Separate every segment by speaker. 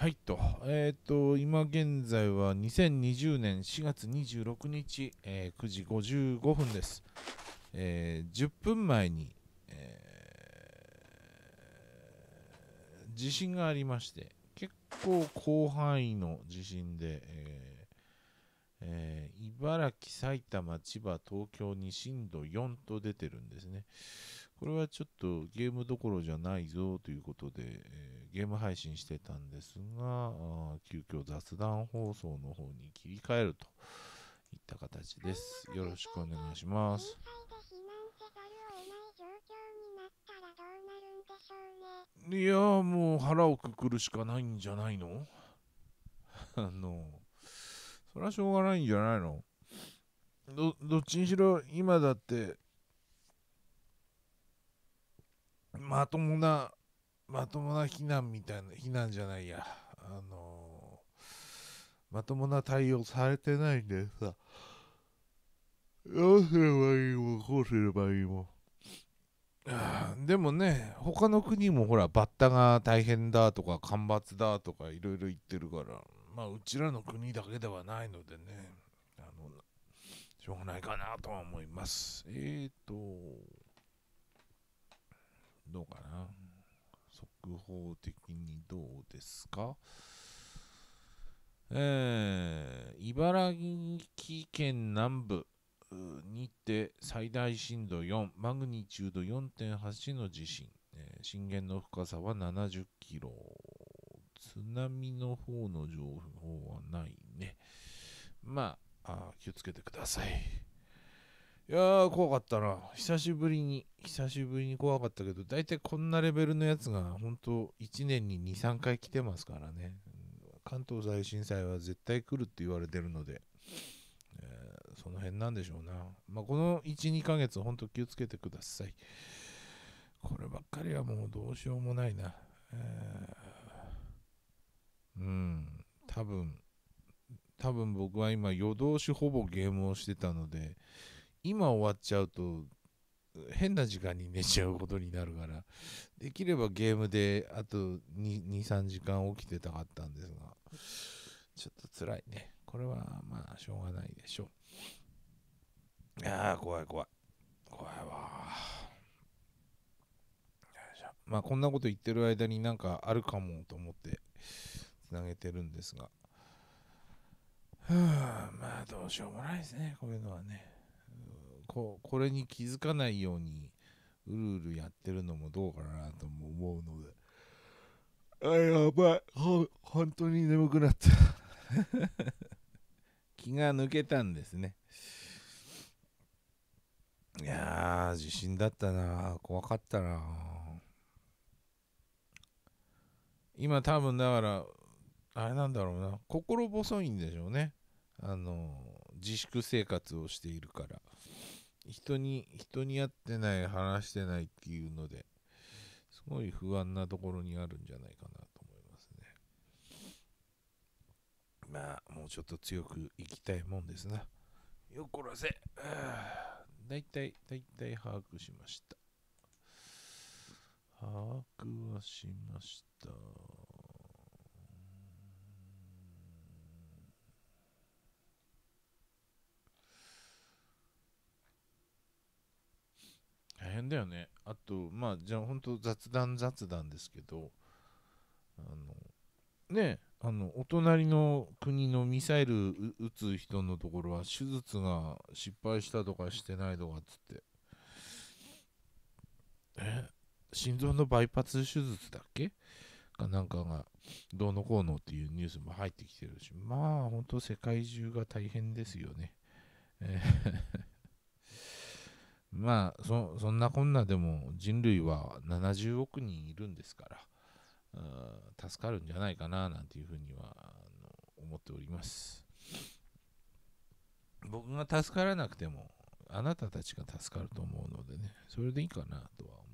Speaker 1: はいと、えー、と、今現在は2020年4月26日、えー、9時55分です。えー、10分前に、えー、地震がありまして、結構広範囲の地震で、ええー、茨城、埼玉、千葉、東京に震度4と出てるんですね。これはちょっとゲームどころじゃないぞということで、えー、ゲーム配信してたんですが、あ急遽雑談放送の方に切り替えるといった形です。よろしくお願いします。いやもう腹をくくるしかないんじゃないの あの、それはしょうがないんじゃないのど、どっちにしろ今だってまともな、まともな避難みたいな、避難じゃないや、あのー、まともな対応されてないんでさ、どうすればいいもこうすればいいもでもね他の国もほらバッタが大変だとか干ばつだとかいろいろ言ってるからまあうちらの国だけではないのでねあのしょうがないかなとは思いますえっ、ー、とどうかな速報的にどうですかえー、茨城県南部にて最大震度4、マグニチュード4.8の地震、えー、震源の深さは70キロ、津波の方の情報はないね。まあ、あ気をつけてください。いやー怖かったな久しぶりに久しぶりに怖かったけど大体こんなレベルのやつが本当1年に23回来てますからね関東大震災は絶対来るって言われてるので、えー、その辺なんでしょうな、まあ、この12ヶ月本当気をつけてくださいこればっかりはもうどうしようもないな、えー、うん多分多分僕は今夜通しほぼゲームをしてたので今終わっちゃうと変な時間に寝ちゃうことになるからできればゲームであと23時間起きてたかったんですがちょっと辛いねこれはまあしょうがないでしょうああ怖い怖い怖いわまあこんなこと言ってる間になんかあるかもと思ってつなげてるんですがはあまあどうしようもないですねこういうのはねここれに気づかないようにうるうるやってるのもどうかなとも思うのであやばいほ本当に眠くなった 気が抜けたんですねいやー地震だったな怖かったな今多分だからあれなんだろうな心細いんでしょうねあの自粛生活をしているから人に、人に会ってない、話してないっていうので、すごい不安なところにあるんじゃないかなと思いますね。まあ、もうちょっと強くいきたいもんですな。よこらせ。だいたい、だいたい把握しました。把握はしました。大変だよねあとまあじゃあ本当雑談雑談ですけどあのねあのお隣の国のミサイル撃つ人のところは手術が失敗したとかしてないとかっつってえ心臓のバイパス手術だっけかなんかがどうのこうのっていうニュースも入ってきてるしまあ本当世界中が大変ですよね。まあそそんなこんなでも人類は70億人いるんですから助かるんじゃないかななんていうふうには思っております僕が助からなくてもあなたたちが助かると思うのでねそれでいいかなとは思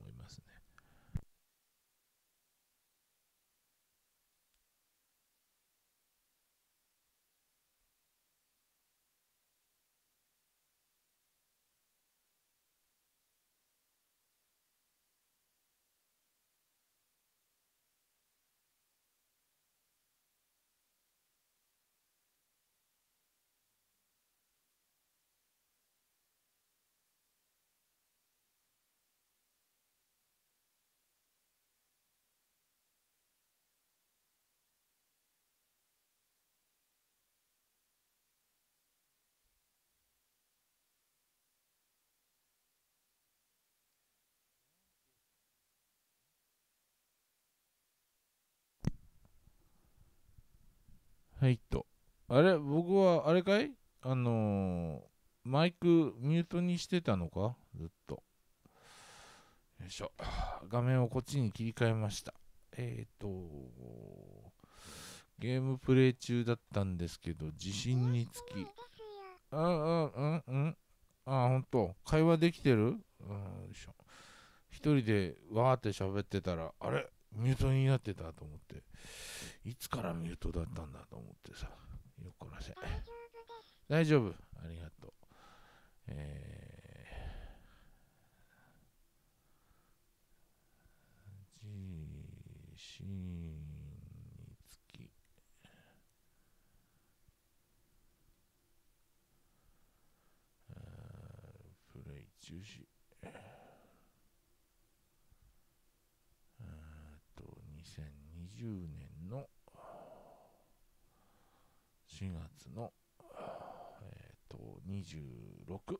Speaker 1: はいと。あれ、僕は、あれかいあのー、マイクミュートにしてたのかずっと。よいしょ。画面をこっちに切り替えました。えっ、ー、と、ゲームプレイ中だったんですけど、地震につき。あ、あ、うん、うん。あ、ほんと。会話できてるうん、よいしょ。一人でわーって喋ってたら、あれミュートになってたと思って。いつからミュートだったんだと思ってさ、よっこらせ。大丈夫、ありがとう。えー、自信につき、プレイ中止。4月の、えっ、ー、と、26、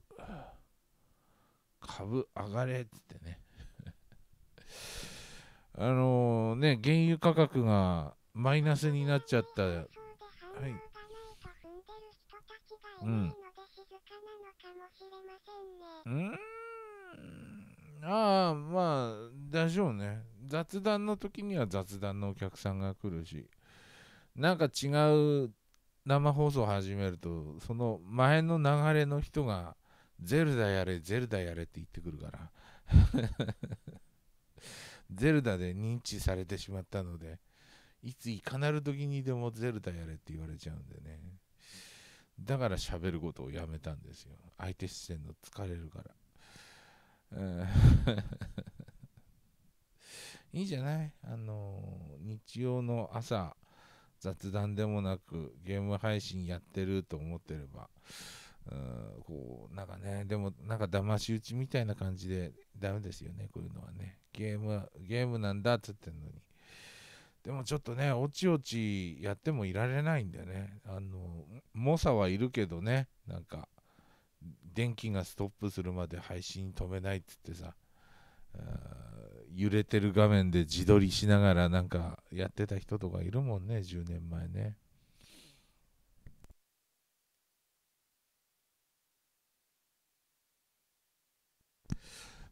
Speaker 1: 株上がれっつってね あのね、原油価格がマイナスになっちゃった。はい。うん。うん。ああ、まあ、大丈夫ね。雑談の時には雑談のお客さんが来るし、なんか違う生放送始めるとその前の流れの人が「ゼルダやれゼルダやれ」って言ってくるから ゼルダで認知されてしまったのでいついかなる時にでも「ゼルダやれ」って言われちゃうんでねだから喋ることをやめたんですよ相手視線の疲れるからうん いいじゃないあの日曜の朝雑談でもなくゲーム配信やってると思ってればうんこうなんかねでもなんか騙し討ちみたいな感じでダメですよねこういうのはねゲームゲームなんだっつってんのにでもちょっとねおちおちやってもいられないんだよねあの猛者はいるけどねなんか電気がストップするまで配信止めないっつってさ揺れてる画面で自撮りしながらなんかやってた人とかいるもんね10年前ね。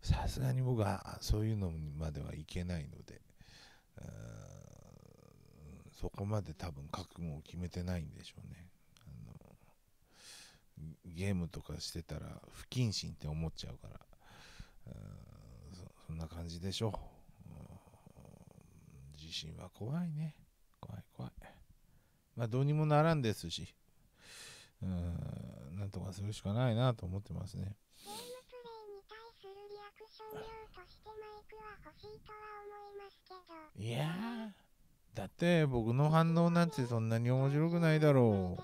Speaker 1: さすがに僕はそういうのまではいけないので、そこまで多分覚悟を決めてないんでしょうね。ゲームとかしてたら不謹慎って思っちゃうから。そんな感じでしょう。地震は怖いね。怖い怖い。まあどうにもならんですし、うん、なんとかするしかないなと思ってますね。いやだって僕の反応なんてそんなに面白くないだろ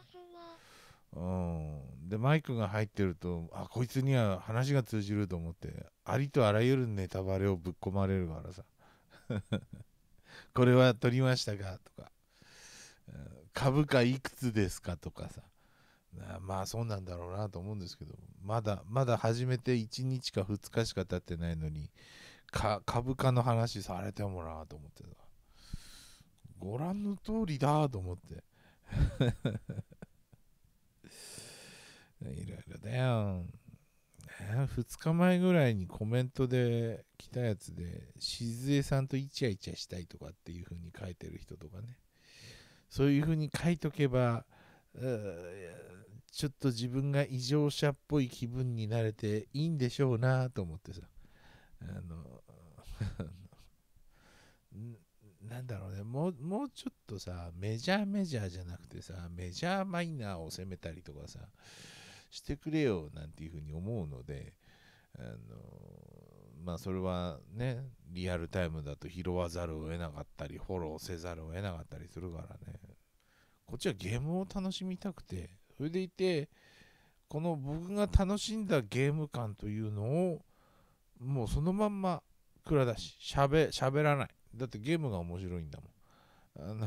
Speaker 1: う。うん、でマイクが入ってるとあこいつには話が通じると思ってありとあらゆるネタバレをぶっ込まれるからさ これは撮りましたかとか、株価いくつですかとかさ、まあそうなんだろうなと思うんですけど、まだ、まだ始めて1日か2日しか経ってないのに、株価の話されてもなと思ってさ、ご覧の通りだと思って いろいろだよ。え2日前ぐらいにコメントで来たやつで、静江さんとイチャイチャしたいとかっていう風に書いてる人とかね、そういう風に書いとけば、ちょっと自分が異常者っぽい気分になれていいんでしょうなと思ってさ、あの なんだろうねもう、もうちょっとさ、メジャーメジャーじゃなくてさ、メジャーマイナーを攻めたりとかさ、してくれよなんていうふうに思うので、あのまあ、それはねリアルタイムだと拾わざるを得なかったりフォローせざるを得なかったりするからねこっちはゲームを楽しみたくてそれでいてこの僕が楽しんだゲーム感というのをもうそのまんま蔵出ししゃべしゃべらないだってゲームが面白いんだもんあの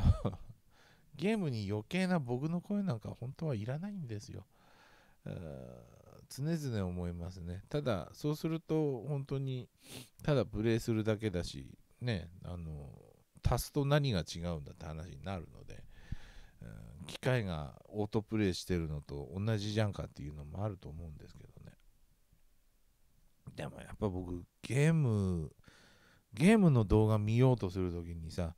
Speaker 1: ゲームに余計な僕の声なんか本当はいらないんですよ常々思いますね。ただ、そうすると本当にただプレイするだけだし、ね、あの足すと何が違うんだって話になるので、うん、機械がオートプレイしてるのと同じじゃんかっていうのもあると思うんですけどね。でもやっぱ僕、ゲーム、ゲームの動画見ようとするときにさ、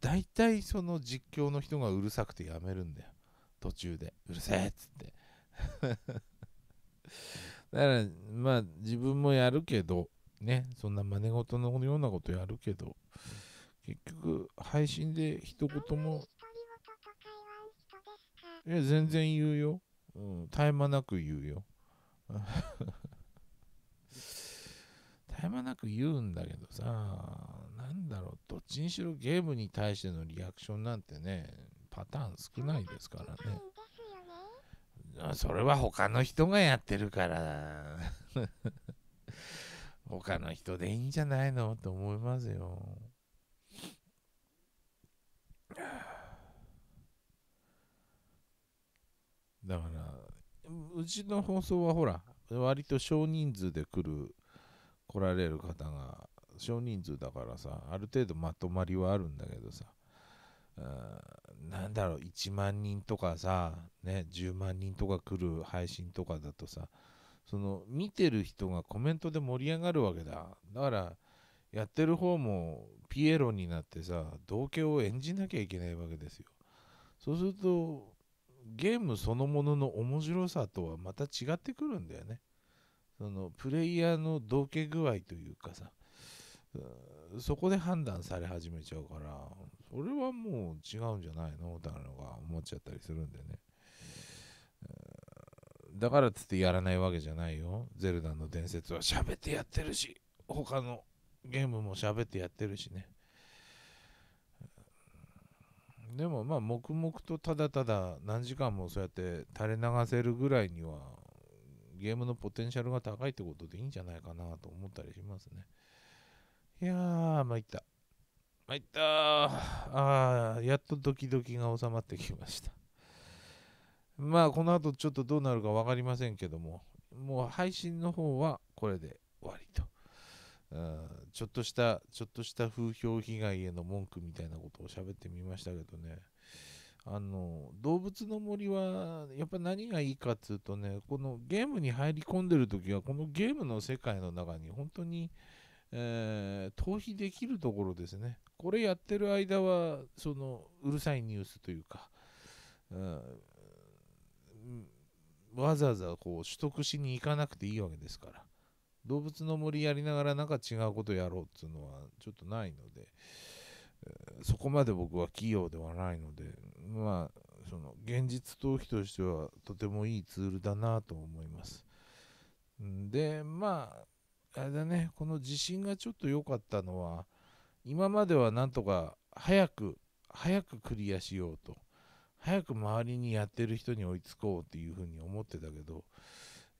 Speaker 1: 大体その実況の人がうるさくてやめるんだよ。途中で。うるせえっつって。だからまあ自分もやるけどねそんな真似事のようなことやるけど結局配信で一言もいや全然言うよ、うん、絶え間なく言うよ 絶え間なく言うんだけどさなんだろうどっちにしろゲームに対してのリアクションなんてねパターン少ないですからね
Speaker 2: それは他
Speaker 1: の人がやってるから 他の人でいいんじゃないのと思いますよ。だから、うちの放送はほら、割と少人数で来る、来られる方が少人数だからさ、ある程度まとまりはあるんだけどさ、なんだろう1万人とかさ、ね、10万人とか来る配信とかだとさその見てる人がコメントで盛り上がるわけだだからやってる方もピエロになってさ同系を演じなきゃいけないわけですよそうするとゲームそのものの面白さとはまた違ってくるんだよねそのプレイヤーの同系具合というかさそこで判断され始めちゃうからそれはもう違うんじゃないのみたいなのが思っちゃったりするんでね。だからつってやらないわけじゃないよ。ゼルダの伝説は喋ってやってるし、他のゲームも喋ってやってるしね。でもまあ黙々とただただ何時間もそうやって垂れ流せるぐらいにはゲームのポテンシャルが高いってことでいいんじゃないかなと思ったりしますね。いやー、まいった。まいったあやっとドキドキが収まってきました。まあ、この後ちょっとどうなるか分かりませんけども、もう配信の方はこれで終わりと。ちょっとした、ちょっとした風評被害への文句みたいなことを喋ってみましたけどね。あの、動物の森は、やっぱ何がいいかっつうとね、このゲームに入り込んでる時は、このゲームの世界の中に本当に、えー、逃避できるところですね。これやってる間は、そのうるさいニュースというか、うん、わざわざこう取得しに行かなくていいわけですから、動物の森やりながらなんか違うことやろうっていうのはちょっとないので、えー、そこまで僕は器用ではないので、まあ、その現実逃避としてはとてもいいツールだなと思います。で、まあ、あれだねこの地震がちょっと良かったのは今まではなんとか早く早くクリアしようと早く周りにやってる人に追いつこうっていうふうに思ってたけど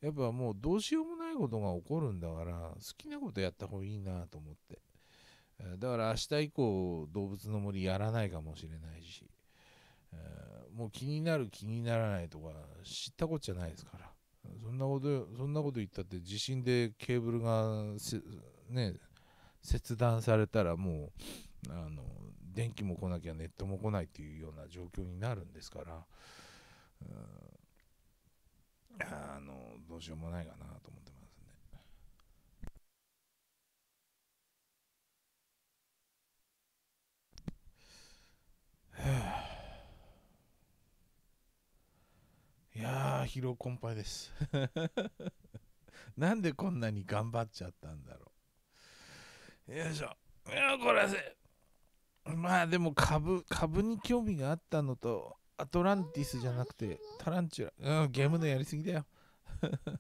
Speaker 1: やっぱもうどうしようもないことが起こるんだから好きなことやった方がいいなと思ってだから明日以降動物の森やらないかもしれないしもう気になる気にならないとか知ったこっちゃないですからそんなことそんなこと言ったって地震でケーブルがね切断されたらもうあの電気も来なきゃネットも来ないっていうような状況になるんですから、あのどうしようもないかなと思ってます。ね。はあいやー疲労困憊です なんでこんなに頑張っちゃったんだろうよいしょいやこれせまあでも株株に興味があったのとアトランティスじゃなくてタランチュラ、うん、ゲームのやりすぎだよ 昨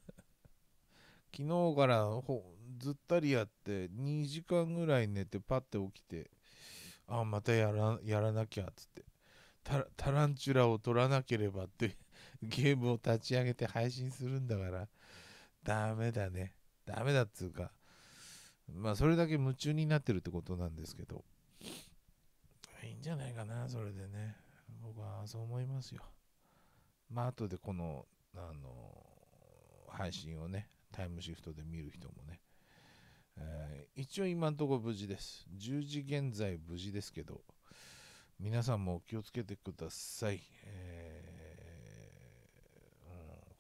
Speaker 1: 日からほずったりやって2時間ぐらい寝てパッて起きてあまたやらやらなきゃっつってタランチュラを取らなければってゲームを立ち上げて配信するんだから、ダメだね。ダメだっつうか、まあ、それだけ夢中になってるってことなんですけど、いいんじゃないかな、それでね。僕はそう思いますよ。まあ、後でこの、あの、配信をね、タイムシフトで見る人もね、えー、一応今んとこ無事です。10時現在無事ですけど、皆さんも気をつけてください。えー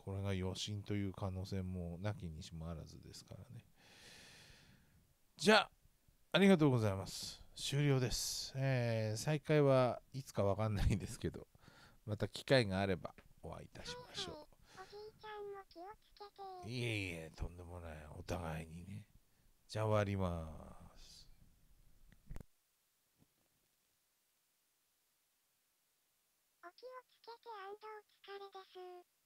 Speaker 1: これが余震という可能性もなきにしもあらずですからね。じゃあ、ありがとうございます。終了です。えー、再開はいつかわかんないんですけど、また機会があればお会いいたしましょう。いえいえ、とんでもない。お互いにね。じゃあ終わります。お気をつけてお疲れです。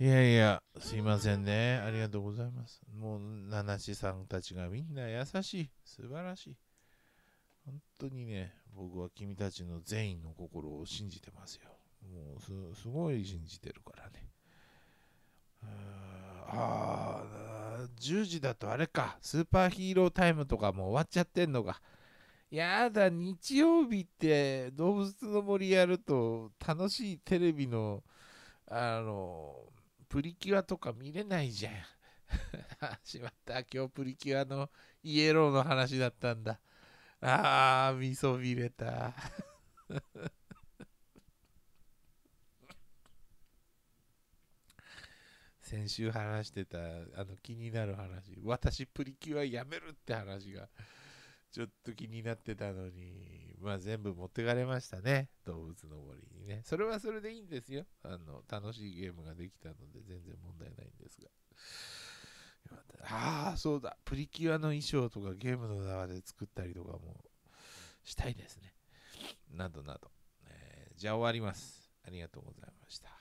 Speaker 1: いやいや、すいませんね。ありがとうございます。もう、七ナさんたちがみんな優しい。素晴らしい。本当にね、僕は君たちの善意の心を信じてますよ。もうす、すごい信じてるからね。ああ、10時だとあれか、スーパーヒーロータイムとかも終わっちゃってんのか。やだ、日曜日って動物の森やると楽しいテレビの、あの、プリキュアとか見れないじゃん。しまった。今日プリキュアのイエローの話だったんだ。ああ、みそびれた。先週話してた、あの気になる話。私プリキュアやめるって話が。ちょっと気になってたのに、まあ全部持ってかれましたね。動物の森にね。それはそれでいいんですよ。あの、楽しいゲームができたので全然問題ないんですが。ああ、そうだ。プリキュアの衣装とかゲームの前で作ったりとかもしたいですね。などなど。えー、じゃあ終わります。ありがとうございました。